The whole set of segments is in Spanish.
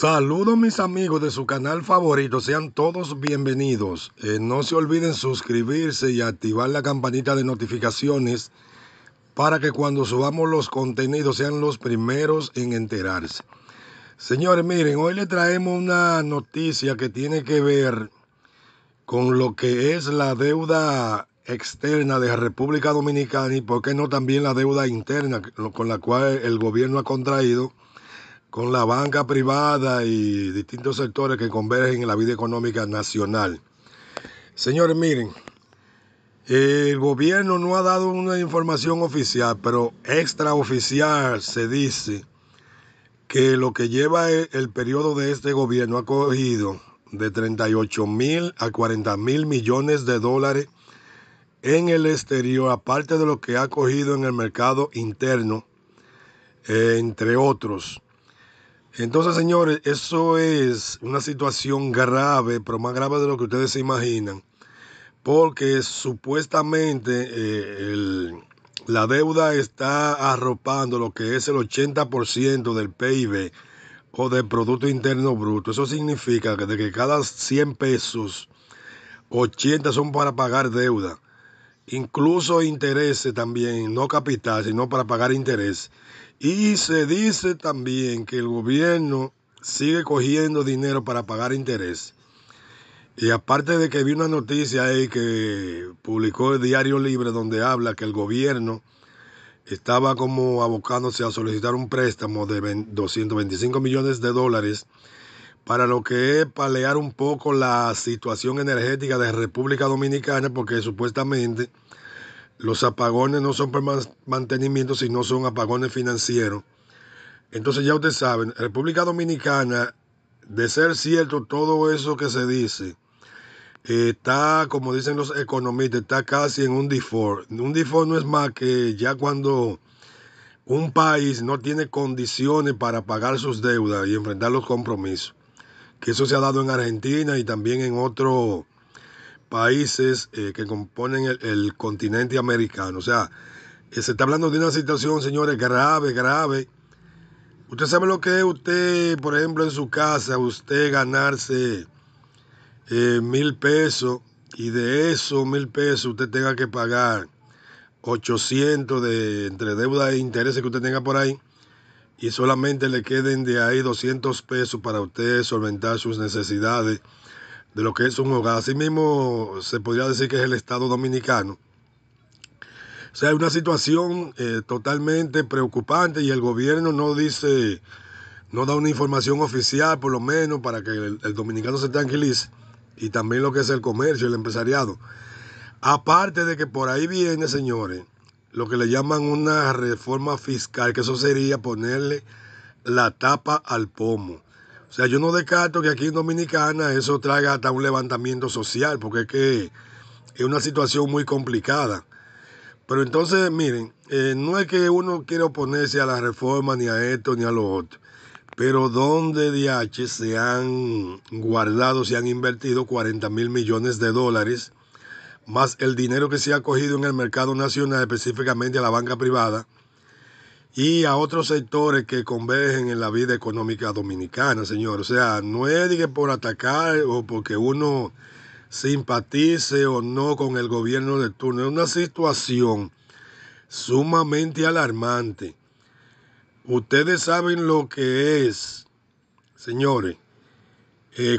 Saludos mis amigos de su canal favorito, sean todos bienvenidos. Eh, no se olviden suscribirse y activar la campanita de notificaciones para que cuando subamos los contenidos sean los primeros en enterarse. Señores, miren, hoy les traemos una noticia que tiene que ver con lo que es la deuda externa de la República Dominicana y por qué no también la deuda interna con la cual el gobierno ha contraído con la banca privada y distintos sectores que convergen en la vida económica nacional. Señores, miren, el gobierno no ha dado una información oficial, pero extraoficial se dice que lo que lleva el, periodo de este gobierno ha cogido de 38 mil a 40 mil millones de dólares en el exterior, aparte de lo que ha cogido en el mercado interno, eh, entre otros. Entonces, señores, eso es una situación grave, pero más grave de lo que ustedes se imaginan, porque supuestamente eh, la deuda está arropando lo que es el 80% del PIB o del Producto Interno Bruto. Eso significa que de cada 100 pesos, 80 son para pagar deuda, incluso intereses también, no capital, sino para pagar interés. Y se dice también que el gobierno sigue cogiendo dinero para pagar interés. Y aparte de que vi una noticia ahí que publicó el Diario Libre donde habla que el gobierno estaba como abocándose a solicitar un préstamo de 225 millones de dólares para lo que es palear un poco la situación energética de República Dominicana porque supuestamente los apagones no son para mantenimiento, sino son apagones financieros. Entonces ya ustedes saben, República Dominicana, de ser cierto todo eso que se dice, está, como dicen los economistas, está casi en un default. Un default no es más que ya cuando un país no tiene condiciones para pagar sus deudas y enfrentar los compromisos. Que eso se ha dado en Argentina y también en otro países eh, que componen el, continente americano. O sea, eh, se está hablando de una situación, señores, grave, grave. Usted sabe lo que es usted, por ejemplo, en su casa, usted ganarse eh, mil pesos y de esos mil pesos usted tenga que pagar 800 de, entre deuda e intereses que usted tenga por ahí y solamente le queden de ahí 200 pesos para usted solventar sus necesidades de lo que es un hogar. mismo se podría decir que es el Estado dominicano. O sea, hay una situación eh, totalmente preocupante y el gobierno no dice, no da una información oficial, por lo menos, para que el, dominicano se tranquilice. Y también lo que es el comercio, el empresariado. Aparte de que por ahí viene, señores, lo que le llaman una reforma fiscal, que eso sería ponerle la tapa al pomo. O sea, yo no descarto que aquí en Dominicana eso traiga hasta un levantamiento social, porque es que es una situación muy complicada. Pero entonces, miren, eh, no es que uno quiera oponerse a la reforma, ni a esto, ni a lo otro. Pero ¿dónde DH se han guardado, se han invertido 40 mil millones de dólares, más el dinero que se ha cogido en el mercado nacional, específicamente a la banca privada? y a otros sectores que convergen en la vida económica dominicana, señor. O sea, no es que por atacar o porque uno simpatice o no con el gobierno de turno. Es una situación sumamente alarmante. Ustedes saben lo que es, señores,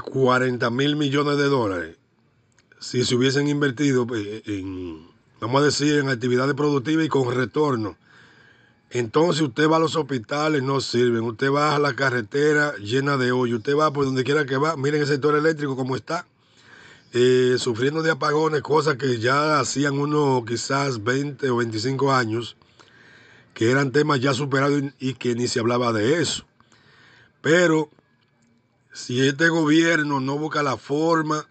40 eh, mil millones de dólares. Si se hubiesen invertido eh, en, vamos a decir, en actividades productivas y con retorno entonces usted va a los hospitales, no sirven. Usted va a la carretera llena de hoyo. Usted va por donde quiera que va. Miren el sector eléctrico como está. Eh, sufriendo de apagones, cosas que ya hacían unos quizás 20 o 25 años, que eran temas ya superados y que ni se hablaba de eso. Pero si este gobierno no busca la forma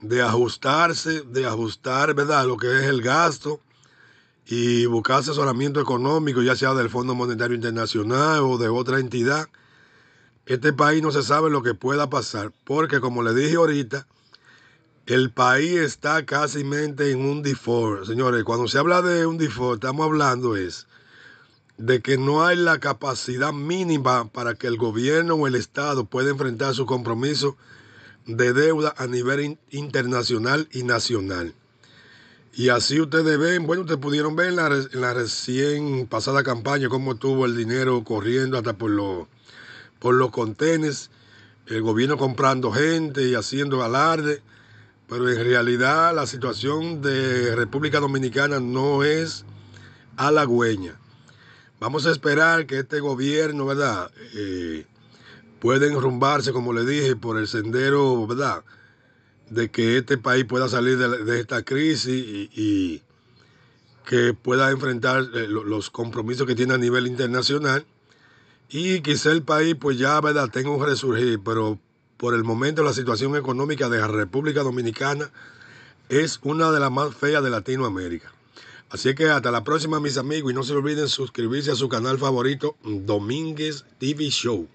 de ajustarse, de ajustar, ¿verdad? Lo que es el gasto, y buscar asesoramiento económico, ya sea del Fondo Monetario Internacional o de otra entidad. Este país no se sabe lo que pueda pasar, porque como le dije ahorita, el país está casi en un default. Señores, cuando se habla de un default, estamos hablando es de que no hay la capacidad mínima para que el gobierno o el Estado pueda enfrentar su compromiso de deuda a nivel internacional y nacional. Y así ustedes ven, bueno, ustedes pudieron ver en la, recién pasada campaña cómo estuvo el dinero corriendo hasta por los, por los contenes, el gobierno comprando gente y haciendo alarde, pero en realidad la situación de República Dominicana no es halagüeña. Vamos a esperar que este gobierno, ¿verdad? Eh, pueda enrumbarse, como le dije, por el sendero, ¿verdad? de que este país pueda salir de, esta crisis y, y, que pueda enfrentar eh, los compromisos que tiene a nivel internacional y quizá el país pues ya verdad tenga un resurgir, pero por el momento la situación económica de la República Dominicana es una de las más feas de Latinoamérica. Así que hasta la próxima mis amigos y no se olviden suscribirse a su canal favorito Domínguez TV Show.